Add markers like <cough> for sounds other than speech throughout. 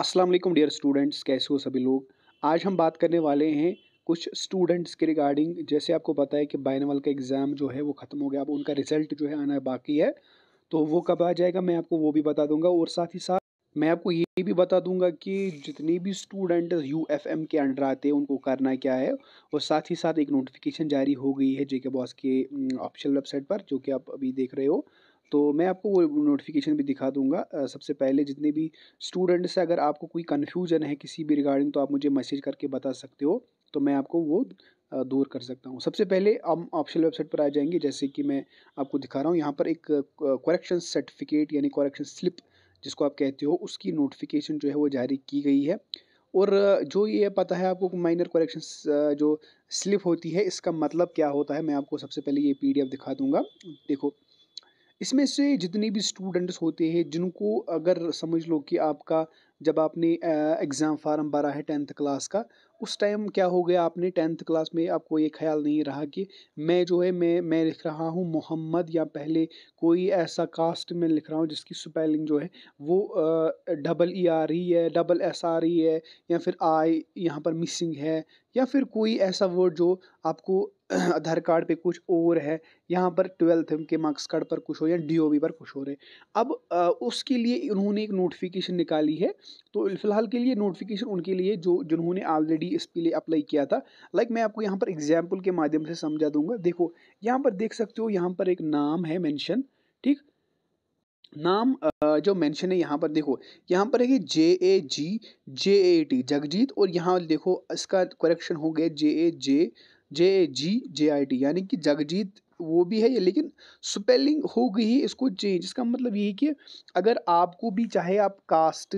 अस्सलाम वालेकुम dear students कैसे हो सभी लोग आज हम बात करने वाले हैं कुछ स्टूडेंट्स के रिगार्डिंग जैसे आपको पता है कि बाइनवल का एग्ज़ाम जो है वो ख़त्म हो गया अब उनका रिज़ल्ट जो है आना बाकी है तो वो कब आ जाएगा मैं आपको वो भी बता दूंगा और साथ ही साथ मैं आपको ये भी बता दूंगा कि जितने भी स्टूडेंट यू एफ एम के अंडर आते हैं उनको करना क्या है और साथ ही साथ एक नोटिफिकेशन जारी हो गई है जेके बॉस के ऑफिशियल वेबसाइट पर जो कि आप अभी देख रहे हो तो मैं आपको वो नोटिफिकेशन भी दिखा दूंगा सबसे पहले जितने भी स्टूडेंट से अगर आपको कोई कन्फ्यूजन है किसी भी रिगार्डिंग तो आप मुझे मैसेज करके बता सकते हो तो मैं आपको वो दूर कर सकता हूँ सबसे पहले हम ऑप्शनल वेबसाइट पर आ जाएंगे जैसे कि मैं आपको दिखा रहा हूँ यहाँ पर एक करेक्शन सर्टिफिकेट यानी करेक्शन स्लिप जिसको आप कहते हो उसकी नोटिफिकेशन जो है वो जारी की गई है और जो ये पता है आपको माइनर करेक्शन जो स्लिप होती है इसका मतलब क्या होता है मैं आपको सबसे पहले ये पीडीएफ दिखा दूँगा देखो इसमें से जितने भी स्टूडेंट्स होते हैं जिनको अगर समझ लो कि आपका जब आपने एग्ज़ाम फार्म भरा है टेंथ क्लास का उस टाइम क्या हो गया आपने टेंथ क्लास में आपको ये ख्याल नहीं रहा कि मैं जो है मैं मैं लिख रहा हूँ मोहम्मद या पहले कोई ऐसा कास्ट में लिख रहा हूँ जिसकी स्पेलिंग जो है वो डबल ई आर ई है डबल एस आर ई है या फिर आई यहाँ पर मिसिंग है या फिर कोई ऐसा वर्ड जो आपको <clears throat> आधार कार्ड पे कुछ और है यहाँ पर ट्वेल्थ के मार्क्स कार्ड पर कुछ हो या डी पर कुछ हो रहे अब उसके लिए इन्होंने एक नोटिफिकेशन निकाली है तो फिलहाल के लिए नोटिफिकेशन उनके लिए जो जिन्होंने ऑलरेडी इस लिए अप्लाई किया था लाइक मैं आपको यहाँ पर एग्जाम्पल के माध्यम से समझा दूंगा देखो यहाँ पर देख सकते हो यहाँ पर एक नाम है मैंशन ठीक नाम जो मेंशन है यहाँ पर देखो यहाँ पर है कि जे ए जी जे ए टी जगजीत और यहाँ देखो इसका करेक्शन हो गया जे ए जे जे ए जी जे आई टी यानी कि जगजीत वो भी है ये लेकिन स्पेलिंग हो गई है इसको चेंज इसका मतलब ये है कि अगर आपको भी चाहे आप कास्ट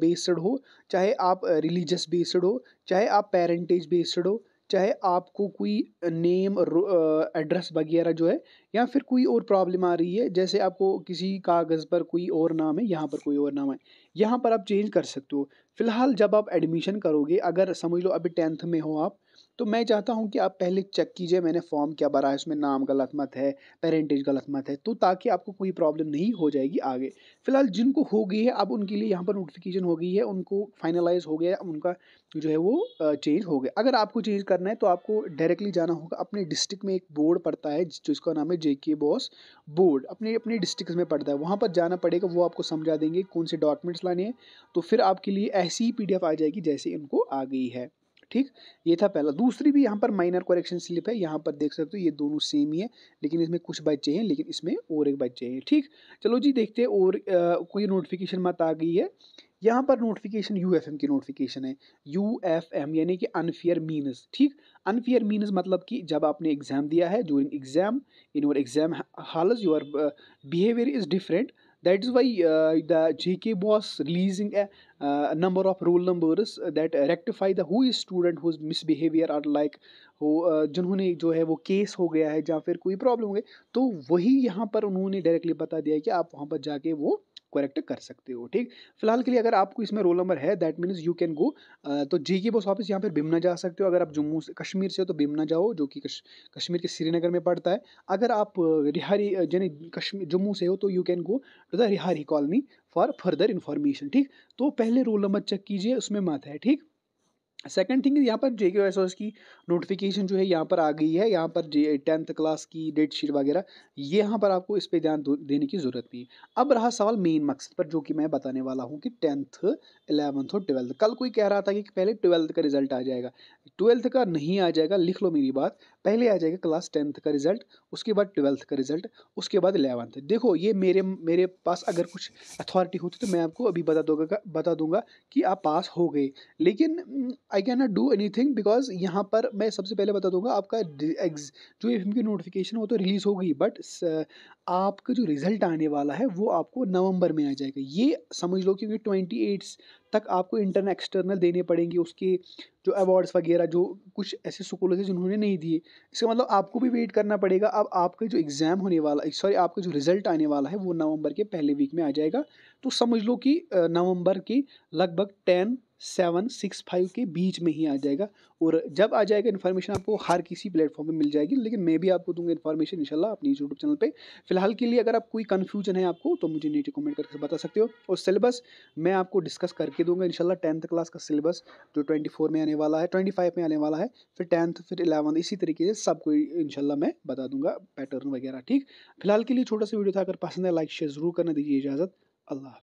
बेस्ड हो चाहे आप रिलीजियस बेस्ड हो चाहे आप पेरेंटेज बेस्ड हो चाहे आपको कोई नेम एड्रेस वगैरह जो है या फिर कोई और प्रॉब्लम आ रही है जैसे आपको किसी कागज़ पर कोई और नाम है यहाँ पर कोई और नाम है यहाँ पर आप चेंज कर सकते हो फिलहाल जब आप एडमिशन करोगे अगर समझ लो अभी टेंथ में हो आप तो मैं चाहता हूँ कि आप पहले चेक कीजिए मैंने फॉर्म क्या भरा है उसमें नाम गलत मत है पेरेंटेज गलत मत है तो ताकि आपको कोई प्रॉब्लम नहीं हो जाएगी आगे फिलहाल जिनको हो गई है अब उनके लिए यहाँ पर नोटिफिकेशन हो गई है उनको फाइनलाइज हो गया उनका जो है वो चेंज हो गया अगर आपको चेंज करना है तो आपको डायरेक्टली जाना होगा अपने डिस्ट्रिक्ट में एक बोर्ड पड़ता है जिसका नाम है जे के बॉस बोर्ड अपने अपने डिस्ट्रिक्ट में पड़ता है वहाँ पर जाना पड़ेगा वो आपको समझा देंगे कौन से डॉक्यूमेंट्स लाने हैं तो फिर आपके लिए ऐसी ही पी आ जाएगी जैसे इनको आ गई है ठीक ये था पहला दूसरी भी यहाँ पर माइनर कोरेक्शन स्लिप है यहाँ पर देख सकते हो ये दोनों सेम ही है लेकिन इसमें कुछ बच्चे हैं लेकिन इसमें और एक बच्चे हैं ठीक चलो जी देखते हैं और आ, कोई नोटिफिकेशन मत आ गई है यहाँ पर नोटिफिकेशन यू एफ एम की नोटिफिकेशन है यू एफ एम यानी कि अनफेयर मीनस ठीक अनफेयर मीनस मतलब कि जब आपने एग्ज़ाम दिया है during exam in your exam halls your behaviour is different that is why the J K BOSE releasing Uh, number of roll numbers that rectify the who is student whose misbehavior are like हो uh, जिन्होंने जो है वो case हो गया है या फिर कोई प्रॉब्लम हो गई तो वही यहाँ पर उन्होंने डायरेक्टली बता दिया कि आप वहाँ पर जाके वो करेक्ट कर सकते हो ठीक फिलहाल के लिए अगर आपको इसमें रोल नंबर है that means you can go to J K boss office यहाँ पर बिमना जा सकते हो अगर आप जम्मू से कश्मीर से हो तो बिमना जाओ जो कि कश, कश्मीर के श्रीनगर में पड़ता है अगर आप uh, रिहारी यानी कश्मीर जम्मू से हो तो you can go to the Rehari colony for further information ठीक तो पहले रोल नंबर चेक कीजिए उसमें मत है ठीक सेकेंड थिंग यहाँ पर जे के एस की नोटिफिकेशन जो है यहाँ पर आ गई है यहाँ पर जे टेंथ क्लास की डेट शीट वगैरह ये यहाँ पर आपको इस पर ध्यान देने की ज़रूरत नहीं अब रहा सवाल मेन मकसद पर जो कि मैं बताने वाला हूँ कि टेंथ इलेवंथ और ट्वेल्थ कल कोई कह रहा था कि पहले ट्वेल्थ का रिजल्ट आ जाएगा ट्वेल्थ का नहीं आ जाएगा लिख लो मेरी बात पहले आ जाएगा क्लास टेंथ का रिजल्ट उसके बाद ट्वेल्थ का रिजल्ट उसके बाद इलेवंथ देखो ये मेरे मेरे पास अगर कुछ अथॉरिटी होती तो मैं आपको अभी बता दूंगा बता दूंगा कि आप पास हो गए लेकिन I can not do anything because यहाँ पर मैं सबसे पहले बता दूंगा आपका एग्ज हम्म। जो एफ की नोटिफिकेशन वो तो रिलीज़ होगी बट आपका जो रिज़ल्ट आने वाला है वो आपको नवंबर में आ जाएगा ये समझ लो क्योंकि ट्वेंटी एट्स तक आपको इंटरनल एक्सटर्नल देने पड़ेंगे उसके जो अवार्ड्स वगैरह जो कुछ ऐसे स्कूलों से जिन्होंने नहीं दिए इसका मतलब आपको भी वेट करना पड़ेगा अब आपका जो एग्ज़ाम होने वाला सॉरी आपका जो रिज़ल्ट आने वाला है वो नवंबर के पहले वीक में आ जाएगा तो समझ लो कि नवंबर के लगभग टेन सेवन सिक्स फाइव के बीच में ही आ जाएगा और जब आ जाएगा इन्फॉर्मेशन आपको हर किसी प्लेटफॉर्म में मिल जाएगी लेकिन मैं भी आपको दूंगा इन्फॉर्मेशन इंशाल्लाह अपने यूट्यूब चैनल पे फिलहाल के लिए अगर आप कोई कन्फ्यूजन है आपको तो मुझे नीचे कमेंट करके बता सकते हो और सिलेबस मैं आपको डिस्कस करके दूंगा इंशाल्लाह टेंथ क्लास का सिलेबस जो ट्वेंटी में आने वाला है ट्वेंटी में आने वाला है फिर टेंथ फिर इलेवंथ इसी तरीके से सबको इनशाला मैं बता दूंगा पैटर्न वगैरह ठीक फिलहाल के लिए छोटा सा वीडियो था अगर पसंद है लाइक शेयर ज़रूर करना दीजिए इजाज़त अल्लाह